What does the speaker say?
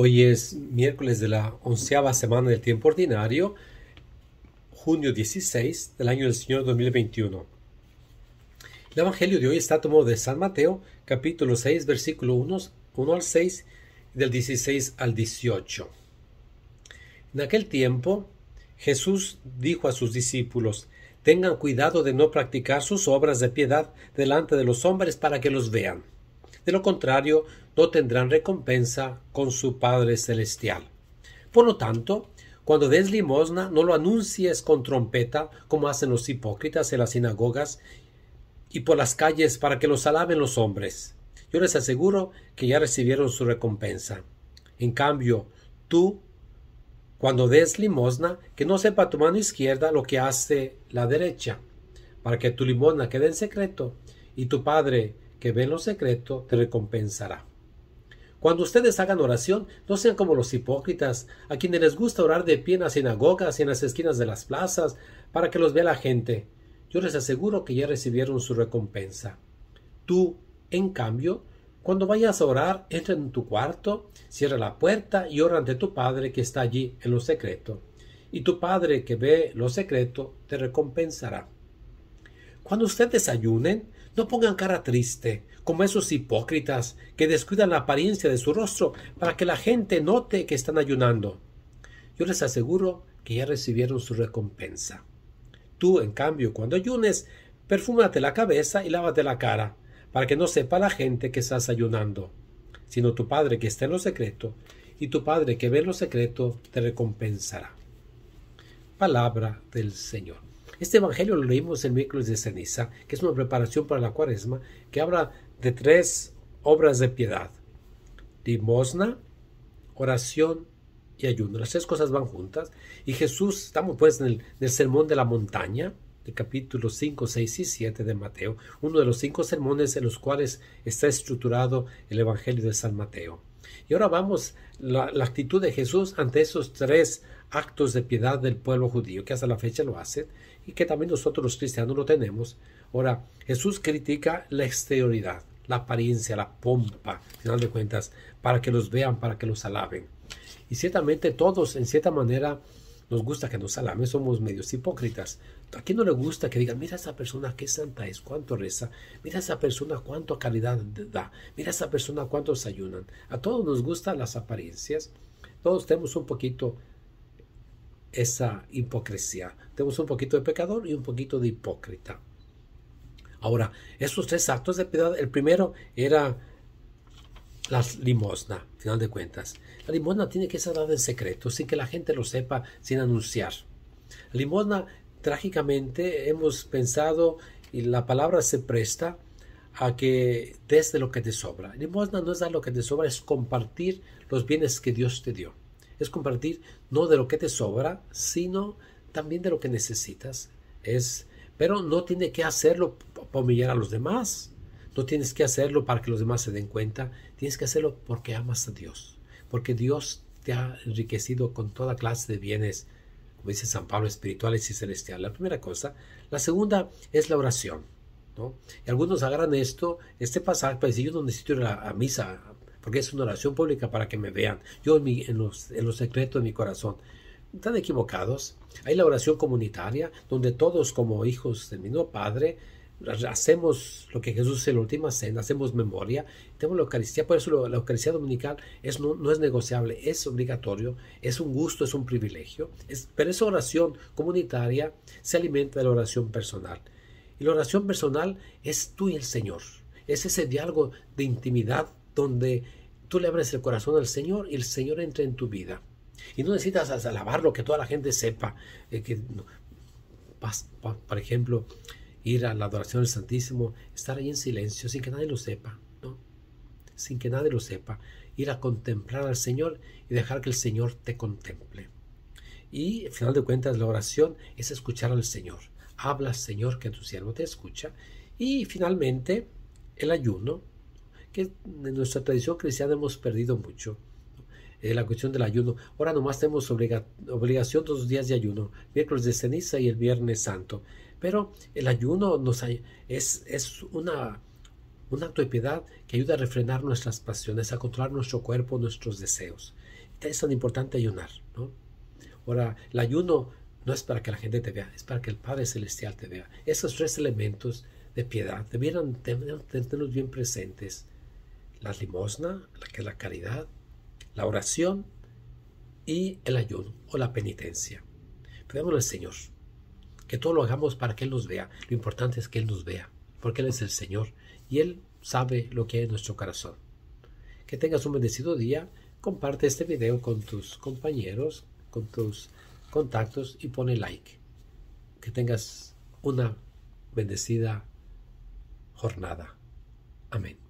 Hoy es miércoles de la onceava semana del tiempo ordinario, junio 16 del año del Señor 2021. El Evangelio de hoy está tomado de San Mateo, capítulo 6, versículo 1, 1 al 6, del 16 al 18. En aquel tiempo, Jesús dijo a sus discípulos, tengan cuidado de no practicar sus obras de piedad delante de los hombres para que los vean. De lo contrario, no tendrán recompensa con su Padre Celestial. Por lo tanto, cuando des limosna, no lo anuncies con trompeta, como hacen los hipócritas en las sinagogas y por las calles para que los alaben los hombres. Yo les aseguro que ya recibieron su recompensa. En cambio, tú, cuando des limosna, que no sepa tu mano izquierda lo que hace la derecha, para que tu limosna quede en secreto, y tu Padre, que ve en lo secreto, te recompensará. Cuando ustedes hagan oración, no sean como los hipócritas, a quienes les gusta orar de pie en las sinagogas y en las esquinas de las plazas, para que los vea la gente. Yo les aseguro que ya recibieron su recompensa. Tú, en cambio, cuando vayas a orar, entra en tu cuarto, cierra la puerta y ora ante tu Padre que está allí en lo secreto. Y tu Padre que ve lo secreto te recompensará. Cuando ustedes ayunen, no pongan cara triste, como esos hipócritas que descuidan la apariencia de su rostro para que la gente note que están ayunando. Yo les aseguro que ya recibieron su recompensa. Tú, en cambio, cuando ayunes, perfúmate la cabeza y lávate la cara, para que no sepa la gente que estás ayunando, sino tu Padre que está en lo secreto, y tu Padre que ve en lo secreto te recompensará. Palabra del Señor. Este Evangelio lo leímos en miércoles de ceniza, que es una preparación para la cuaresma, que habla de tres obras de piedad. Limosna, oración y ayuno. Las tres cosas van juntas. Y Jesús, estamos pues en el, sermón de la montaña, de capítulos 5, 6 y 7 de Mateo, uno de los cinco sermones en los cuales está estructurado el Evangelio de San Mateo. Y ahora vamos la, actitud de Jesús ante esos tres actos de piedad del pueblo judío que hasta la fecha lo hacen y que también nosotros los cristianos lo tenemos. Ahora, Jesús critica la exterioridad, la apariencia, la pompa, final de cuentas, para que los vean, para que los alaben. Y ciertamente todos, en cierta manera, nos gusta que nos alame somos medios hipócritas. ¿A quién no le gusta que digan, mira esa persona qué santa es, cuánto reza? Mira esa persona cuánto caridad da. Mira esa persona cuánto ayunan. A todos nos gustan las apariencias. Todos tenemos un poquito esa hipocresía. Tenemos un poquito de pecador y un poquito de hipócrita. Ahora, esos tres actos de piedad, el primero era la limosna, final de cuentas. La limosna tiene que ser dada en secreto, sin que la gente lo sepa, sin anunciar. La limosna, trágicamente, hemos pensado y la palabra se presta a que desde lo que te sobra. La limosna no es dar lo que te sobra, es compartir los bienes que Dios te dio. Es compartir no de lo que te sobra, sino también de lo que necesitas. Es, pero no tiene que hacerlo para humillar a los demás. No tienes que hacerlo para que los demás se den cuenta, tienes que hacerlo porque amas a Dios, porque Dios te ha enriquecido con toda clase de bienes, como dice San Pablo, espirituales y celestiales. La primera cosa. La segunda es la oración. Y algunos agarran esto, este pasaje, para pues, decir, yo no necesito ir a, misa, porque es una oración pública para que me vean. Yo en, en, los, en los secretos de mi corazón. Están equivocados. Hay la oración comunitaria, donde todos como hijos del mismo Padre hacemos lo que Jesús en la última cena, hacemos memoria, tenemos la Eucaristía, por eso la Eucaristía dominical es, no, es negociable, es obligatorio, es un gusto, es un privilegio, es, pero esa oración comunitaria se alimenta de la oración personal. Y la oración personal es tú y el Señor, es ese diálogo de intimidad donde tú le abres el corazón al Señor y el Señor entra en tu vida. Y no necesitas alabarlo, que toda la gente sepa, eh, que, por ejemplo, ir a la adoración del Santísimo, estar ahí en silencio, sin que nadie lo sepa, ¿no? Sin que nadie lo sepa, ir a contemplar al Señor y dejar que el Señor te contemple. Y al final de cuentas, la oración es escuchar al Señor. Habla, Señor, que tu siervo te escucha. Y finalmente, el ayuno, que en nuestra tradición cristiana hemos perdido mucho. Eh, la cuestión del ayuno. Ahora nomás tenemos obligación obligación dos días de ayuno, miércoles de ceniza y el viernes santo. Pero el ayuno es, una, un acto de piedad que ayuda a refrenar nuestras pasiones, a controlar nuestro cuerpo, nuestros deseos. Es tan importante ayunar. Ahora, el ayuno no es para que la gente te vea, es para que el Padre Celestial te vea. Esos tres elementos de piedad debieran tenernos bien presentes. La limosna, la que es la caridad, la oración y el ayuno o la penitencia. Pedámosle al Señor que todo lo hagamos para que Él nos vea. Lo importante es que Él nos vea, porque Él es el Señor y Él sabe lo que hay en nuestro corazón. Que tengas un bendecido día, comparte este video con tus compañeros, con tus contactos y pone like. Que tengas una bendecida jornada. Amén.